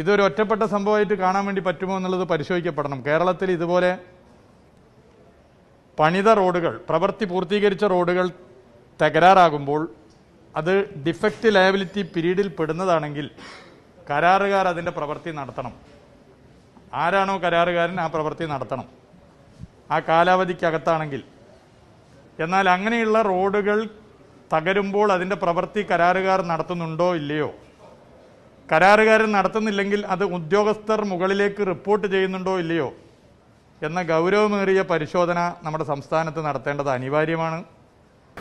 ഇതൊരു ഒറ്റപ്പെട്ട സംഭവമായിട്ട് കാണാൻ വേണ്ടി പറ്റുമോ എന്നുള്ളത് പരിശോധിക്കപ്പെടണം കേരളത്തിൽ ഇതുപോലെ പണിത റോഡുകൾ പ്രവൃത്തി പൂർത്തീകരിച്ച റോഡുകൾ തകരാറാകുമ്പോൾ അത് ഡിഫക്റ്റ് ലയബിലിറ്റി പീരീഡിൽ പെടുന്നതാണെങ്കിൽ കരാറുകാർ അതിൻ്റെ പ്രവൃത്തി നടത്തണം ആരാണോ കരാറുകാരൻ ആ പ്രവൃത്തി നടത്തണം ആ കാലാവധിക്കകത്താണെങ്കിൽ എന്നാൽ അങ്ങനെയുള്ള റോഡുകൾ തകരുമ്പോൾ അതിൻ്റെ പ്രവൃത്തി കരാറുകാർ നടത്തുന്നുണ്ടോ ഇല്ലയോ കരാറുകാരൻ നടത്തുന്നില്ലെങ്കിൽ അത് ഉദ്യോഗസ്ഥർ മുകളിലേക്ക് റിപ്പോർട്ട് ചെയ്യുന്നുണ്ടോ ഇല്ലയോ എന്ന ഗൗരവമേറിയ പരിശോധന നമ്മുടെ സംസ്ഥാനത്ത് നടത്തേണ്ടത് അനിവാര്യമാണ്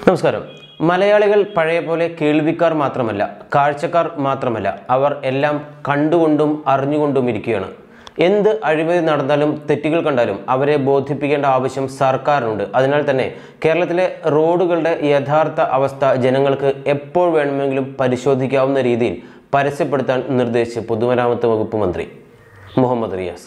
നമസ്കാരം മലയാളികൾ പഴയ പോലെ കേൾവിക്കാർ മാത്രമല്ല കാഴ്ചക്കാർ മാത്രമല്ല അവർ എല്ലാം കണ്ടുകൊണ്ടും അറിഞ്ഞുകൊണ്ടും ഇരിക്കുകയാണ് എന്ത് അഴിമതി നടന്നാലും തെറ്റുകൾ കണ്ടാലും അവരെ ബോധിപ്പിക്കേണ്ട ആവശ്യം സർക്കാരിനുണ്ട് അതിനാൽ തന്നെ കേരളത്തിലെ റോഡുകളുടെ യഥാർത്ഥ അവസ്ഥ ജനങ്ങൾക്ക് എപ്പോൾ വേണമെങ്കിലും പരിശോധിക്കാവുന്ന രീതിയിൽ പരസ്യപ്പെടുത്താൻ നിർദ്ദേശിച്ച് പൊതുമരാമത്ത് വകുപ്പ് മന്ത്രി മുഹമ്മദ് റിയാസ്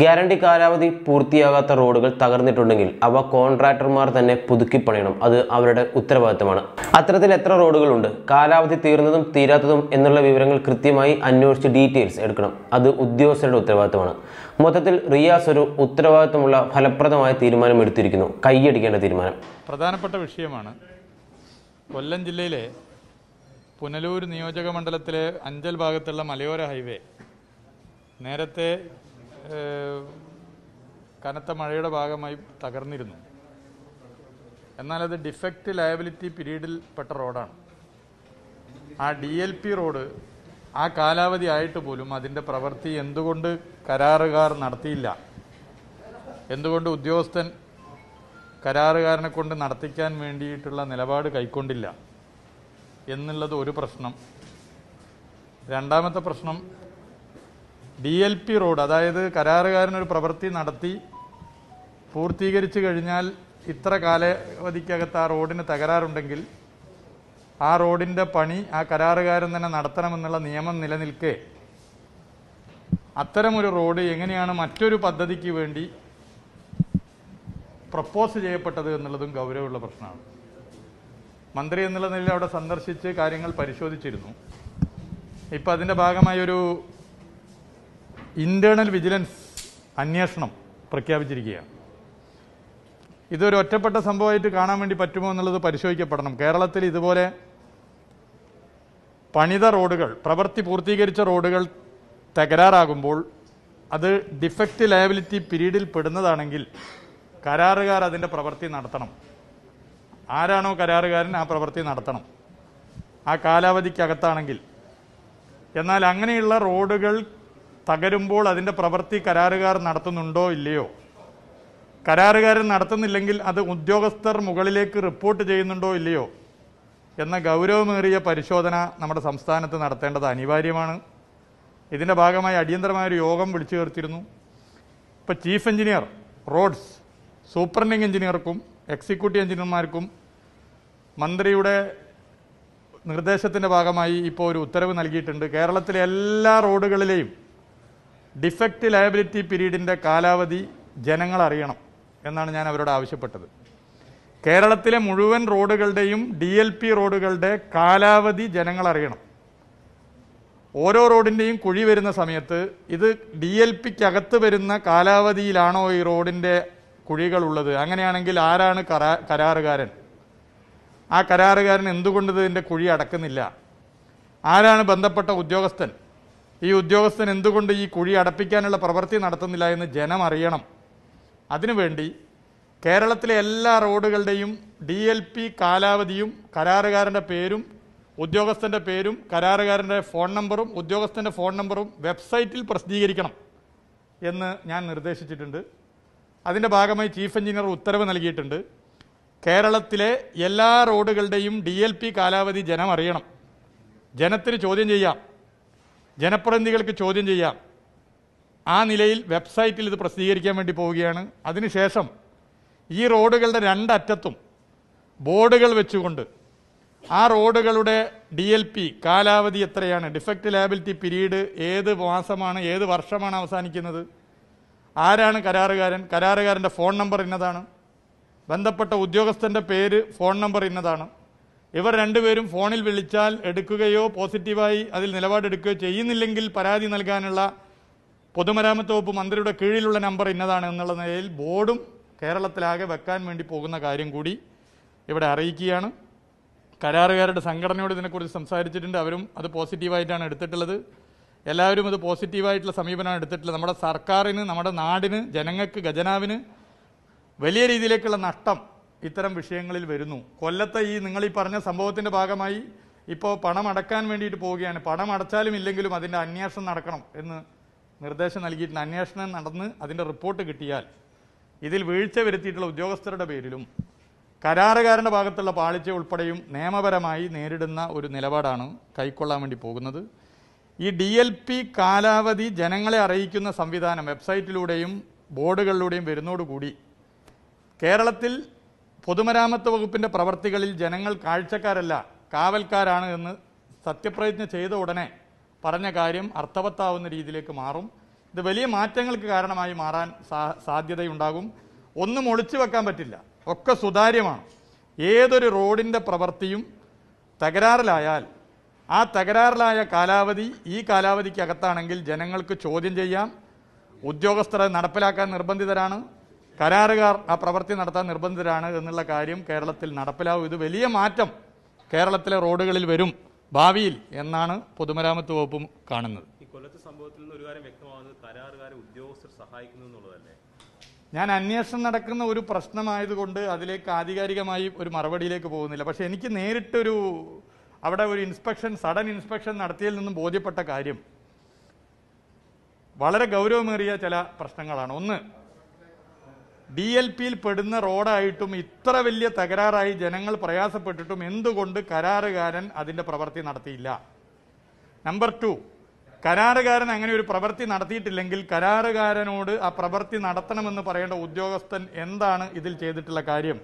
ഗ്യാരണ്ടി കാലാവധി പൂർത്തിയാകാത്ത റോഡുകൾ തകർന്നിട്ടുണ്ടെങ്കിൽ അവ കോൺട്രാക്ടർമാർ തന്നെ പുതുക്കി പണിയണം അത് അവരുടെ ഉത്തരവാദിത്തമാണ് അത്തരത്തിൽ എത്ര റോഡുകളുണ്ട് കാലാവധി തീർന്നതും തീരാത്തതും എന്നുള്ള വിവരങ്ങൾ കൃത്യമായി അന്വേഷിച്ച് ഡീറ്റെയിൽസ് എടുക്കണം അത് ഉദ്യോഗസ്ഥരുടെ ഉത്തരവാദിത്തമാണ് മൊത്തത്തിൽ റിയാസ് ഒരു ഉത്തരവാദിത്തമുള്ള ഫലപ്രദമായ തീരുമാനം എടുത്തിരിക്കുന്നു കൈയടിക്കേണ്ട തീരുമാനം പ്രധാനപ്പെട്ട വിഷയമാണ് കൊല്ലം ജില്ലയിലെ പുനലൂർ നിയോജക മണ്ഡലത്തിലെ അഞ്ചൽ ഭാഗത്തുള്ള മലയോര ഹൈവേ നേരത്തെ കനത്ത മഴയുടെ ഭാഗമായി തകർന്നിരുന്നു എന്നാൽ അത് ഡിഫക്റ്റ് ലയബിലിറ്റി പീരീഡിൽ പെട്ട റോഡാണ് ആ ഡി എൽ പി റോഡ് ആ കാലാവധി ആയിട്ട് പോലും അതിൻ്റെ പ്രവൃത്തി എന്തുകൊണ്ട് കരാറുകാർ നടത്തിയില്ല എന്തുകൊണ്ട് ഉദ്യോഗസ്ഥൻ കരാറുകാരനെ കൊണ്ട് നടത്തിക്കാൻ വേണ്ടിയിട്ടുള്ള നിലപാട് കൈക്കൊണ്ടില്ല എന്നുള്ളത് ഒരു പ്രശ്നം രണ്ടാമത്തെ പ്രശ്നം ഡി എൽ പി റോഡ് അതായത് കരാറുകാരനൊരു പ്രവൃത്തി നടത്തി പൂർത്തീകരിച്ചു കഴിഞ്ഞാൽ ഇത്ര കാലാവധിക്കകത്ത് ആ റോഡിന് തകരാറുണ്ടെങ്കിൽ ആ റോഡിൻ്റെ പണി ആ കരാറുകാരൻ തന്നെ നടത്തണമെന്നുള്ള നിയമം നിലനിൽക്കെ അത്തരമൊരു റോഡ് എങ്ങനെയാണ് മറ്റൊരു പദ്ധതിക്ക് വേണ്ടി പ്രപ്പോസ് ചെയ്യപ്പെട്ടത് എന്നുള്ളതും ഗൗരവമുള്ള പ്രശ്നമാണ് മന്ത്രി എന്നുള്ള നിലയിൽ അവിടെ സന്ദർശിച്ച് കാര്യങ്ങൾ പരിശോധിച്ചിരുന്നു ഇപ്പം അതിൻ്റെ ഭാഗമായി ഒരു ഇന്റേണൽ വിജിലൻസ് അന്വേഷണം പ്രഖ്യാപിച്ചിരിക്കുകയാണ് ഇതൊരു ഒറ്റപ്പെട്ട സംഭവമായിട്ട് കാണാൻ വേണ്ടി പറ്റുമോ എന്നുള്ളത് പരിശോധിക്കപ്പെടണം കേരളത്തിൽ ഇതുപോലെ പണിത റോഡുകൾ പ്രവൃത്തി പൂർത്തീകരിച്ച റോഡുകൾ തകരാറാകുമ്പോൾ അത് ഡിഫക്റ്റ് ലയബിലിറ്റി പീരീഡിൽ പെടുന്നതാണെങ്കിൽ കരാറുകാർ അതിൻ്റെ പ്രവൃത്തി നടത്തണം ആരാണോ കരാറുകാരൻ ആ പ്രവൃത്തി നടത്തണം ആ കാലാവധിക്കകത്താണെങ്കിൽ എന്നാൽ അങ്ങനെയുള്ള റോഡുകൾ തകരുമ്പോൾ അതിൻ്റെ പ്രവൃത്തി കരാറുകാർ നടത്തുന്നുണ്ടോ ഇല്ലയോ കരാറുകാരൻ നടത്തുന്നില്ലെങ്കിൽ അത് ഉദ്യോഗസ്ഥർ മുകളിലേക്ക് റിപ്പോർട്ട് ചെയ്യുന്നുണ്ടോ ഇല്ലയോ എന്ന ഗൗരവമേറിയ പരിശോധന നമ്മുടെ സംസ്ഥാനത്ത് നടത്തേണ്ടത് അനിവാര്യമാണ് ഇതിൻ്റെ ഭാഗമായി അടിയന്തരമായൊരു ഒരു യോഗം വിളിച്ചു ചേർത്തിരുന്നു ഇപ്പോൾ ചീഫ് എഞ്ചിനീയർ റോഡ്സ് സൂപ്രണ്ടിങ് എഞ്ചിനീയർക്കും എക്സിക്യൂട്ടീവ് എഞ്ചിനീയർമാർക്കും മന്ത്രിയുടെ നിർദ്ദേശത്തിൻ്റെ ഭാഗമായി ഇപ്പോൾ ഒരു ഉത്തരവ് നൽകിയിട്ടുണ്ട് കേരളത്തിലെ എല്ലാ റോഡുകളിലെയും ഡിഫക്റ്റ് ലയബിലിറ്റി പീരീഡിൻ്റെ കാലാവധി ജനങ്ങൾ അറിയണം എന്നാണ് ഞാൻ അവരോട് ആവശ്യപ്പെട്ടത് കേരളത്തിലെ മുഴുവൻ റോഡുകളുടെയും ഡി എൽ പി റോഡുകളുടെ കാലാവധി ജനങ്ങൾ അറിയണം ഓരോ റോഡിൻ്റെയും കുഴി വരുന്ന സമയത്ത് ഇത് ഡി എൽ അകത്ത് വരുന്ന കാലാവധിയിലാണോ ഈ റോഡിൻ്റെ കുഴികളുള്ളത് അങ്ങനെയാണെങ്കിൽ ആരാണ് കരാറുകാരൻ ആ കരാറുകാരൻ എന്തുകൊണ്ട് ഇതിൻ്റെ കുഴി അടക്കുന്നില്ല ആരാണ് ബന്ധപ്പെട്ട ഉദ്യോഗസ്ഥൻ ഈ ഉദ്യോഗസ്ഥൻ എന്തുകൊണ്ട് ഈ കുഴി അടപ്പിക്കാനുള്ള പ്രവൃത്തി നടത്തുന്നില്ല എന്ന് ജനം അറിയണം അതിനുവേണ്ടി കേരളത്തിലെ എല്ലാ റോഡുകളുടെയും ഡി എൽ പി കാലാവധിയും കരാറുകാരൻ്റെ പേരും ഉദ്യോഗസ്ഥൻ്റെ പേരും കരാറുകാരൻ്റെ ഫോൺ നമ്പറും ഉദ്യോഗസ്ഥൻ്റെ ഫോൺ നമ്പറും വെബ്സൈറ്റിൽ പ്രസിദ്ധീകരിക്കണം എന്ന് ഞാൻ നിർദ്ദേശിച്ചിട്ടുണ്ട് അതിൻ്റെ ഭാഗമായി ചീഫ് എഞ്ചിനീയർ ഉത്തരവ് നൽകിയിട്ടുണ്ട് കേരളത്തിലെ എല്ലാ റോഡുകളുടെയും ഡി എൽ പി കാലാവധി ജനം അറിയണം ജനത്തിന് ചോദ്യം ചെയ്യാം ജനപ്രതിനിധികൾക്ക് ചോദ്യം ചെയ്യാം ആ നിലയിൽ വെബ്സൈറ്റിൽ ഇത് പ്രസിദ്ധീകരിക്കാൻ വേണ്ടി പോവുകയാണ് അതിനുശേഷം ഈ റോഡുകളുടെ രണ്ടറ്റത്തും ബോർഡുകൾ വെച്ചുകൊണ്ട് ആ റോഡുകളുടെ ഡി എൽ പി കാലാവധി എത്രയാണ് ഡിഫക്റ്റ് ലയബിലിറ്റി പീരീഡ് ഏത് മാസമാണ് ഏത് വർഷമാണ് അവസാനിക്കുന്നത് ആരാണ് കരാറുകാരൻ കരാറുകാരൻ്റെ ഫോൺ നമ്പർ ഇന്നതാണ് ബന്ധപ്പെട്ട ഉദ്യോഗസ്ഥന്റെ പേര് ഫോൺ നമ്പർ ഇന്നതാണ് ഇവർ രണ്ടുപേരും ഫോണിൽ വിളിച്ചാൽ എടുക്കുകയോ പോസിറ്റീവായി അതിൽ നിലപാടെടുക്കുകയോ ചെയ്യുന്നില്ലെങ്കിൽ പരാതി നൽകാനുള്ള പൊതുമരാമത്ത് വകുപ്പ് മന്ത്രിയുടെ കീഴിലുള്ള നമ്പർ ഇന്നതാണ് എന്നുള്ള നിലയിൽ ബോർഡും കേരളത്തിലാകെ വെക്കാൻ വേണ്ടി പോകുന്ന കാര്യം കൂടി ഇവിടെ അറിയിക്കുകയാണ് കരാറുകാരുടെ സംഘടനയോട് ഇതിനെക്കുറിച്ച് സംസാരിച്ചിട്ടുണ്ട് അവരും അത് പോസിറ്റീവായിട്ടാണ് എടുത്തിട്ടുള്ളത് എല്ലാവരും അത് പോസിറ്റീവായിട്ടുള്ള സമീപനമാണ് എടുത്തിട്ടുള്ളത് നമ്മുടെ സർക്കാരിന് നമ്മുടെ നാടിന് ജനങ്ങൾക്ക് ഖജനാവിന് വലിയ രീതിയിലേക്കുള്ള നഷ്ടം ഇത്തരം വിഷയങ്ങളിൽ വരുന്നു കൊല്ലത്തെ ഈ നിങ്ങൾ ഈ പറഞ്ഞ സംഭവത്തിന്റെ ഭാഗമായി ഇപ്പോൾ പണം അടക്കാൻ വേണ്ടിയിട്ട് പോവുകയാണ് പണം അടച്ചാലും ഇല്ലെങ്കിലും അതിൻ്റെ അന്വേഷണം നടക്കണം എന്ന് നിർദ്ദേശം നൽകിയിട്ടുണ്ട് അന്വേഷണം നടന്ന് അതിൻ്റെ റിപ്പോർട്ട് കിട്ടിയാൽ ഇതിൽ വീഴ്ച വരുത്തിയിട്ടുള്ള ഉദ്യോഗസ്ഥരുടെ പേരിലും കരാറുകാരൻ്റെ ഭാഗത്തുള്ള പാളിച്ച ഉൾപ്പെടെയും നിയമപരമായി നേരിടുന്ന ഒരു നിലപാടാണ് കൈക്കൊള്ളാൻ വേണ്ടി പോകുന്നത് ഈ ഡി എൽ പി കാലാവധി ജനങ്ങളെ അറിയിക്കുന്ന സംവിധാനം വെബ്സൈറ്റിലൂടെയും ബോർഡുകളിലൂടെയും വരുന്നതോടുകൂടി കേരളത്തിൽ പൊതുമരാമത്ത് വകുപ്പിൻ്റെ പ്രവർത്തികളിൽ ജനങ്ങൾ കാഴ്ചക്കാരല്ല കാവൽക്കാരാണ് എന്ന് സത്യപ്രതിജ്ഞ ചെയ്ത ഉടനെ പറഞ്ഞ കാര്യം അർത്ഥവത്താവുന്ന രീതിയിലേക്ക് മാറും ഇത് വലിയ മാറ്റങ്ങൾക്ക് കാരണമായി മാറാൻ സാധ്യതയുണ്ടാകും ഒന്നും ഒളിച്ചു വെക്കാൻ പറ്റില്ല ഒക്കെ സുതാര്യമാണ് ഏതൊരു റോഡിൻ്റെ പ്രവൃത്തിയും തകരാറിലായാൽ ആ തകരാറിലായ കാലാവധി ഈ കാലാവധിക്കകത്താണെങ്കിൽ ജനങ്ങൾക്ക് ചോദ്യം ചെയ്യാം ഉദ്യോഗസ്ഥരെ നടപ്പിലാക്കാൻ നിർബന്ധിതരാണ് കരാറുകാർ ആ പ്രവൃത്തി നടത്താൻ നിർബന്ധിതരാണ് എന്നുള്ള കാര്യം കേരളത്തിൽ നടപ്പിലാവും ഇത് വലിയ മാറ്റം കേരളത്തിലെ റോഡുകളിൽ വരും ഭാവിയിൽ എന്നാണ് പൊതുമരാമത്ത് വകുപ്പും കാണുന്നത് ഈ കൊല്ലത്തെ സംഭവത്തിൽ നിന്ന് ഒരു കാര്യം വ്യക്തമാകുന്നത് കരാറുകാരെ ഉദ്യോഗസ്ഥർ സഹായിക്കുന്നു എന്നുള്ളതല്ലേ ഞാൻ അന്വേഷണം നടക്കുന്ന ഒരു പ്രശ്നമായതുകൊണ്ട് അതിലേക്ക് ആധികാരികമായി ഒരു മറുപടിയിലേക്ക് പോകുന്നില്ല പക്ഷേ എനിക്ക് നേരിട്ടൊരു അവിടെ ഒരു ഇൻസ്പെക്ഷൻ സഡൻ ഇൻസ്പെക്ഷൻ നടത്തിയതിൽ നിന്നും ബോധ്യപ്പെട്ട കാര്യം വളരെ ഗൗരവമേറിയ ചില പ്രശ്നങ്ങളാണ് ഒന്ന് ഡി എൽ പിയിൽ പെടുന്ന റോഡായിട്ടും ഇത്ര വലിയ തകരാറായി ജനങ്ങൾ പ്രയാസപ്പെട്ടിട്ടും എന്തുകൊണ്ട് കരാറുകാരൻ അതിൻ്റെ പ്രവൃത്തി നടത്തിയില്ല നമ്പർ ടു കരാറുകാരൻ അങ്ങനെ ഒരു പ്രവൃത്തി നടത്തിയിട്ടില്ലെങ്കിൽ കരാറുകാരനോട് ആ പ്രവൃത്തി നടത്തണമെന്ന് പറയേണ്ട ഉദ്യോഗസ്ഥൻ എന്താണ് ഇതിൽ ചെയ്തിട്ടുള്ള കാര്യം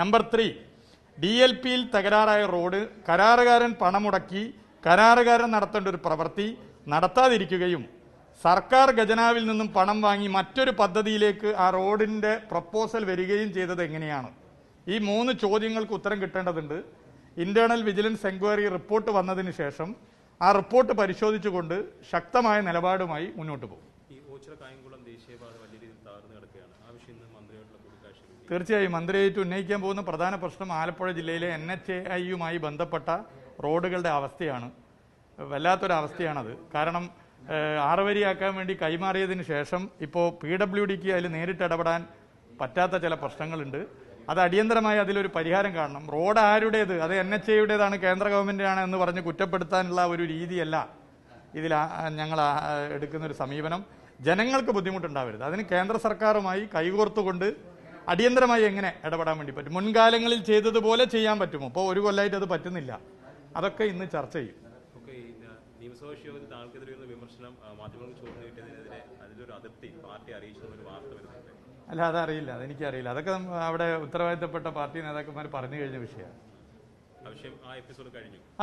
നമ്പർ ത്രീ ഡി എൽ പിയിൽ തകരാറായ റോഡ് കരാറുകാരൻ പണമുടക്കി കരാറുകാരൻ നടത്തേണ്ട ഒരു പ്രവൃത്തി നടത്താതിരിക്കുകയും സർക്കാർ ഖജനാവിൽ നിന്നും പണം വാങ്ങി മറ്റൊരു പദ്ധതിയിലേക്ക് ആ റോഡിൻ്റെ പ്രപ്പോസൽ വരികയും ചെയ്തത് എങ്ങനെയാണ് ഈ മൂന്ന് ചോദ്യങ്ങൾക്ക് ഉത്തരം കിട്ടേണ്ടതുണ്ട് ഇന്റേണൽ വിജിലൻസ് എൻക്വയറി റിപ്പോർട്ട് വന്നതിന് ശേഷം ആ റിപ്പോർട്ട് പരിശോധിച്ചുകൊണ്ട് ശക്തമായ നിലപാടുമായി മുന്നോട്ട് പോകും തീർച്ചയായും മന്ത്രിയായിട്ട് ഉന്നയിക്കാൻ പോകുന്ന പ്രധാന പ്രശ്നം ആലപ്പുഴ ജില്ലയിലെ എൻ എച്ച് എ ഐയുമായി ബന്ധപ്പെട്ട റോഡുകളുടെ അവസ്ഥയാണ് വല്ലാത്തൊരവസ്ഥയാണത് കാരണം ആറുവരിയാക്കാൻ വേണ്ടി കൈമാറിയതിന് ശേഷം ഇപ്പോൾ പി ഡബ്ല്യു ഡിക്ക് അതിൽ നേരിട്ട് ഇടപെടാൻ പറ്റാത്ത ചില പ്രശ്നങ്ങളുണ്ട് അത് അടിയന്തരമായി അതിലൊരു പരിഹാരം കാണണം റോഡ് ആരുടേത് അത് എൻ എച്ച് എയുടേതാണ് കേന്ദ്ര ഗവൺമെന്റാണ് എന്ന് പറഞ്ഞ് കുറ്റപ്പെടുത്താനുള്ള ഒരു രീതിയല്ല ഇതിൽ ഞങ്ങൾ എടുക്കുന്ന ഒരു സമീപനം ജനങ്ങൾക്ക് ബുദ്ധിമുട്ടുണ്ടാവരുത് അതിന് കേന്ദ്ര സർക്കാരുമായി കൈകോർത്തുകൊണ്ട് അടിയന്തരമായി എങ്ങനെ ഇടപെടാൻ വേണ്ടി പറ്റും മുൻകാലങ്ങളിൽ ചെയ്തതുപോലെ ചെയ്യാൻ പറ്റുമോ അപ്പോൾ ഒരു കൊല്ലമായിട്ട് അത് പറ്റുന്നില്ല അതൊക്കെ ഇന്ന് ചർച്ച ചെയ്യും നിയമസഭാകക്ഷി യോഗത്തിൽ വിമർശനം മാധ്യമങ്ങൾ ചോർന്നു അതിലൊരു അതിർത്തി പാർട്ടി അറിയിച്ചെന്ന ഒരു വാർത്ത വരുന്നുണ്ട് അല്ല അതറിയില്ല അതെനിക്കറിയില്ല അതൊക്കെ അവിടെ ഉത്തരവാദിത്തപ്പെട്ട പാർട്ടി നേതാക്കന്മാർ പറഞ്ഞു കഴിഞ്ഞ വിഷയമാണ്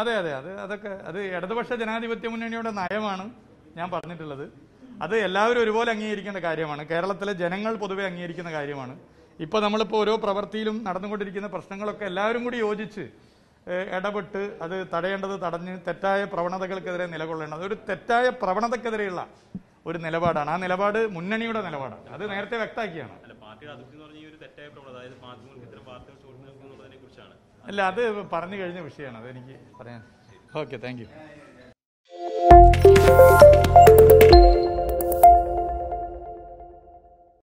അതെ അതെ അത് അതൊക്കെ അത് ഇടതുപക്ഷ ജനാധിപത്യ മുന്നണിയുടെ നയമാണ് ഞാൻ പറഞ്ഞിട്ടുള്ളത് അത് എല്ലാവരും ഒരുപോലെ അംഗീകരിക്കേണ്ട കാര്യമാണ് കേരളത്തിലെ ജനങ്ങൾ പൊതുവെ അംഗീകരിക്കുന്ന കാര്യമാണ് ഇപ്പൊ നമ്മളിപ്പോ ഓരോ പ്രവൃത്തിയിലും നടന്നുകൊണ്ടിരിക്കുന്ന പ്രശ്നങ്ങളൊക്കെ എല്ലാവരും കൂടി യോജിച്ച് ഇടപെട്ട് അത് തടയേണ്ടത് തടഞ്ഞ് തെറ്റായ പ്രവണതകൾക്കെതിരെ നിലകൊള്ളേണ്ടത് ഒരു തെറ്റായ പ്രവണതക്കെതിരെയുള്ള ഒരു നിലപാടാണ് ആ നിലപാട് മുന്നണിയുടെ നിലപാടാണ് അത് നേരത്തെ വ്യക്തമാക്കിയാണ് അല്ല അത് പറഞ്ഞു കഴിഞ്ഞ വിഷയമാണ് അതെനിക്ക് പറയാൻ ഓക്കെ താങ്ക് യു